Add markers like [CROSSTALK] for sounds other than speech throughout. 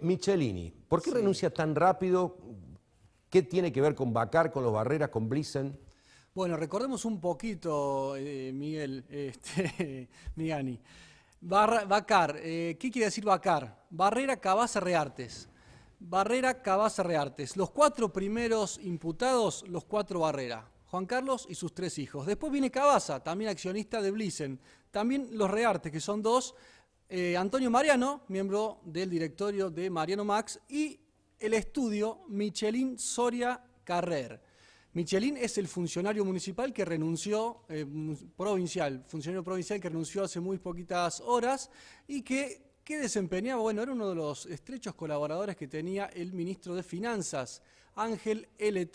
Michelini, ¿por qué renuncia tan rápido? ¿Qué tiene que ver con Bacar, con los Barreras, con Blisen? Bueno, recordemos un poquito, eh, Miguel, este, [LAUGHS] Migani. Bacar, eh, ¿qué quiere decir Bacar? Barrera, Cabaza, Reartes. Barrera, Cabaza, Reartes. Los cuatro primeros imputados, los cuatro Barrera. Juan Carlos y sus tres hijos. Después viene Cabaza, también accionista de Blisen. También los Reartes, que son dos eh, Antonio Mariano, miembro del directorio de Mariano Max, y el estudio Michelin Soria Carrer. Michelin es el funcionario municipal que renunció, eh, provincial, funcionario provincial que renunció hace muy poquitas horas y que ¿Qué desempeñaba, bueno, era uno de los estrechos colaboradores que tenía el ministro de Finanzas, Ángel L.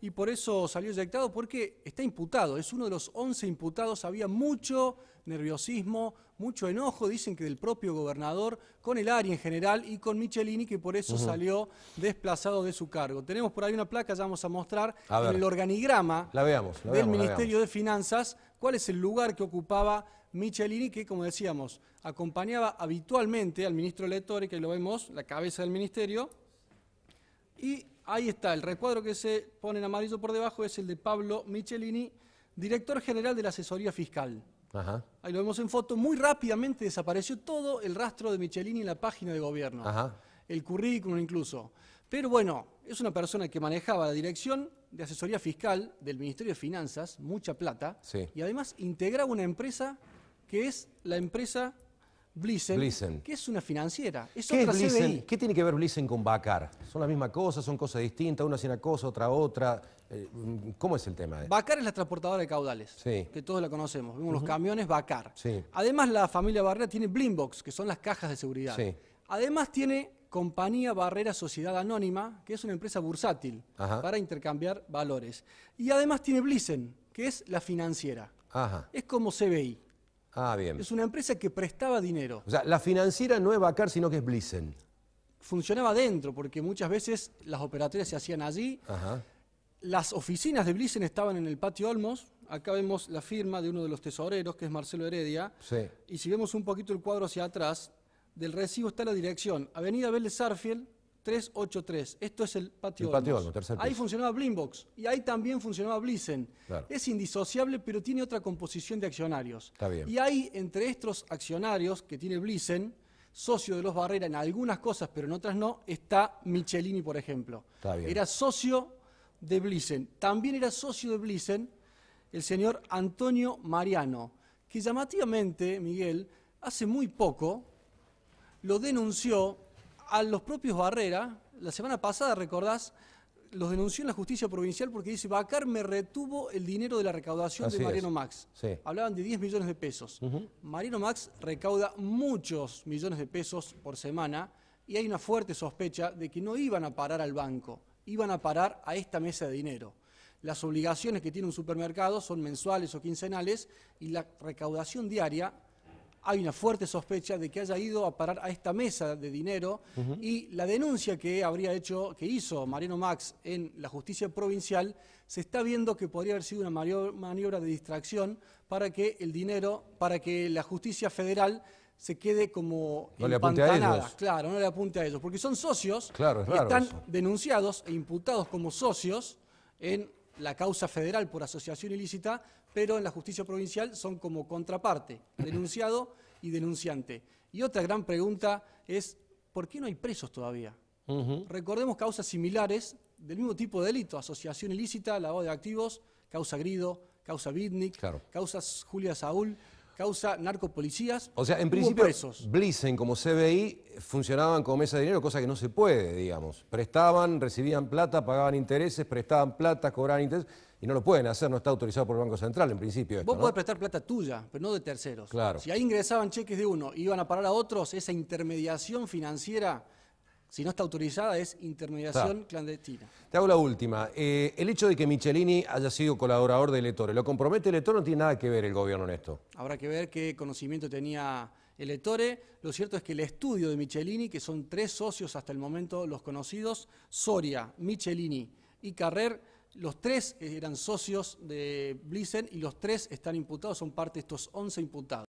y por eso salió eyectado, porque está imputado, es uno de los 11 imputados, había mucho nerviosismo, mucho enojo, dicen que del propio gobernador, con el área en general y con Michelini, que por eso salió desplazado de su cargo. Tenemos por ahí una placa, ya vamos a mostrar, en el organigrama del Ministerio de Finanzas, cuál es el lugar que ocupaba Michelini, que como decíamos, acompañaba habitualmente al ministro y que lo vemos, la cabeza del ministerio. Y ahí está, el recuadro que se pone en amarillo por debajo es el de Pablo Michelini, director general de la asesoría fiscal. Ahí lo vemos en foto, muy rápidamente desapareció todo el rastro de Michelini en la página de gobierno, Ajá. el currículum incluso. Pero bueno, es una persona que manejaba la dirección de asesoría fiscal del Ministerio de Finanzas, mucha plata, y además integraba una empresa que es la empresa Blissen, que es una financiera. ¿Qué, tiene que ver Blissen con Bacar? ¿Son las mismas cosas, ¿Son cosas distintas? ¿Una hace una cosa, otra otra? Eh, mm, ¿Cómo es el tema? Bacar es la transportadora de caudales, que todos la conocemos. vemos los camiones Bacar. Además, la familia Barrera tiene Blimbox, que son las cajas de seguridad. Además, tiene Compañía Barrera Sociedad Anónima, que es una empresa bursátil para intercambiar valores. Y además tiene Blissen, que es la financiera. Es como CBI. Ah, bien. Es una empresa que prestaba dinero. O sea, la financiera no es Bacar, sino que es Blissen. Funcionaba dentro, porque muchas veces las operatorias se hacían allí. Las oficinas de Blissen estaban en el patio Olmos. Acá vemos la firma de uno de los tesoreros, que es Marcelo Heredia. Y si vemos un poquito el cuadro hacia atrás, del recibo está la dirección Avenida Vélez Sarfield, 383. Esto es el patio. Ahí funcionaba Blimbox y ahí también funcionaba Blissen. Es indisociable, pero tiene otra composición de accionarios. Y ahí entre estos accionarios que tiene Blissen, socio de los Barrera en algunas cosas, pero en otras no, está Michelini, por ejemplo. Era socio de Blissen. También era socio de Blissen el señor Antonio Mariano, que llamativamente, Miguel, hace muy poco lo denunció a los propios Barrera, la semana pasada, recordás, los denunció en la justicia provincial porque dice, Bacar me retuvo el dinero de la recaudación de Mariano Max. Hablaban de 10 millones de pesos. Marino Mariano Max recauda muchos millones de pesos por semana y hay una fuerte sospecha de que no iban a parar al banco, iban a parar a esta mesa de dinero. Las obligaciones que tiene un supermercado son mensuales o quincenales y la recaudación diaria hay una fuerte sospecha de que haya ido a parar a esta mesa de dinero y la denuncia que habría hecho, que hizo Mariano Max en la justicia provincial, se está viendo que podría haber sido una maniobra de distracción para que el dinero, para que la justicia federal se quede como no le a ellos. claro, no le apunte a ellos, porque son socios, claro, están denunciados e imputados como socios en la causa federal por asociación ilícita, pero en la justicia provincial son como contraparte, [CLEARS THROAT] denunciado y denunciante. Y otra gran pregunta es, ¿por qué no hay presos todavía? Recordemos causas similares del mismo tipo de delito, asociación ilícita, lavado de activos, causa Grido, causa Bitnik, causa causas Julia Saúl causa narcopolicías. O sea, en principio, Blissen como CBI funcionaban como mesa de dinero, cosa que no se puede, digamos. Prestaban, recibían plata, pagaban intereses, prestaban plata, cobraban intereses. Y no lo pueden hacer, no está autorizado por el Banco Central en principio. Vos podés prestar plata tuya, pero no de terceros. Claro. Si ahí ingresaban cheques de uno, iban a parar a otros, esa intermediación financiera si no está autorizada, es intermediación clandestina. Te hago la última. Eh, el hecho de que Michelini haya sido colaborador de Letore, ¿lo compromete Letore o no tiene nada que ver el gobierno en esto? Habrá que ver qué conocimiento tenía Letore. Lo cierto es que el estudio de Michelini, que son tres socios hasta el momento los conocidos, Soria, Michelini y Carrer, los tres eran socios de Blisen y los tres están imputados, son parte de estos 11 imputados.